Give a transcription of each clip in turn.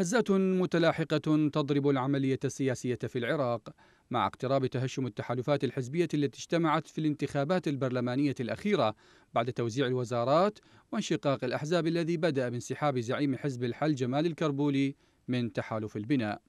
هزات متلاحقة تضرب العملية السياسية في العراق مع اقتراب تهشم التحالفات الحزبية التي اجتمعت في الانتخابات البرلمانية الأخيرة بعد توزيع الوزارات وانشقاق الأحزاب الذي بدأ بانسحاب زعيم حزب الحل جمال الكربولي من تحالف البناء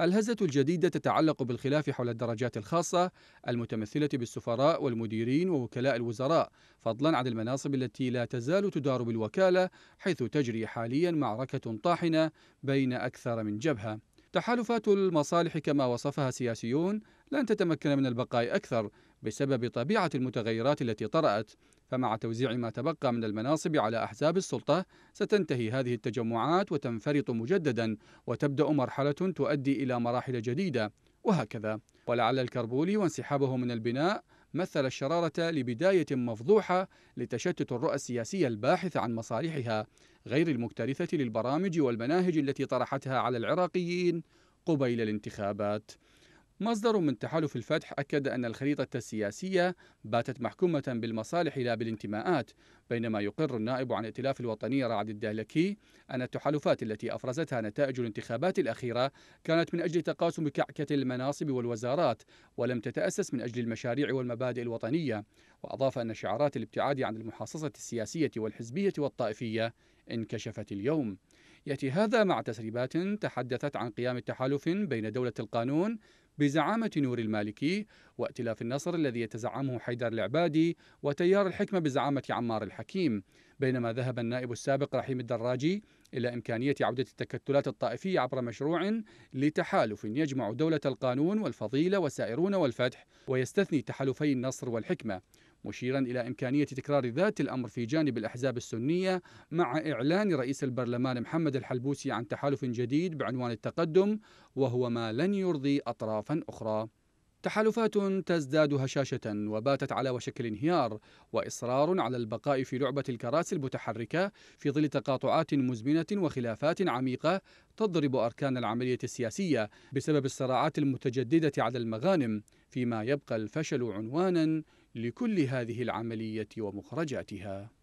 الهزة الجديدة تتعلق بالخلاف حول الدرجات الخاصة المتمثلة بالسفراء والمديرين ووكلاء الوزراء فضلا عن المناصب التي لا تزال تدار بالوكالة حيث تجري حاليا معركة طاحنة بين أكثر من جبهة تحالفات المصالح كما وصفها سياسيون لن تتمكن من البقاء أكثر بسبب طبيعة المتغيرات التي طرأت فمع توزيع ما تبقى من المناصب على أحزاب السلطة ستنتهي هذه التجمعات وتنفرط مجددا وتبدأ مرحلة تؤدي إلى مراحل جديدة وهكذا ولعل الكربولي وانسحابه من البناء مثل الشرارة لبداية مفضوحة لتشتت الرؤى السياسية الباحثة عن مصالحها غير المكترثة للبرامج والمناهج التي طرحتها على العراقيين قبيل الانتخابات مصدر من تحالف الفتح أكد أن الخريطة السياسية باتت محكومة بالمصالح لا بالانتماءات بينما يقر النائب عن ائتلاف الوطني رعد الدهلكي أن التحالفات التي أفرزتها نتائج الانتخابات الأخيرة كانت من أجل تقاسم كعكة المناصب والوزارات ولم تتأسس من أجل المشاريع والمبادئ الوطنية وأضاف أن شعارات الابتعاد عن المحاصصة السياسية والحزبية والطائفية انكشفت اليوم يأتي هذا مع تسريبات تحدثت عن قيام تحالف بين دولة القانون بزعامة نور المالكي وائتلاف النصر الذي يتزعمه حيدر العبادي وتيار الحكمة بزعامة عمار الحكيم بينما ذهب النائب السابق رحيم الدراجي إلى إمكانية عودة التكتلات الطائفية عبر مشروع لتحالف يجمع دولة القانون والفضيلة والسائرون والفتح ويستثني تحالفي النصر والحكمة مشيرا إلى إمكانية تكرار ذات الأمر في جانب الأحزاب السنية مع إعلان رئيس البرلمان محمد الحلبوسي عن تحالف جديد بعنوان التقدم وهو ما لن يرضي أطرافا أخرى تحالفات تزداد هشاشة وباتت على وشك الانهيار وإصرار على البقاء في لعبة الكراسي المتحركة في ظل تقاطعات مزمنة وخلافات عميقة تضرب أركان العملية السياسية بسبب الصراعات المتجددة على المغانم فيما يبقى الفشل عنوانا لكل هذه العملية ومخرجاتها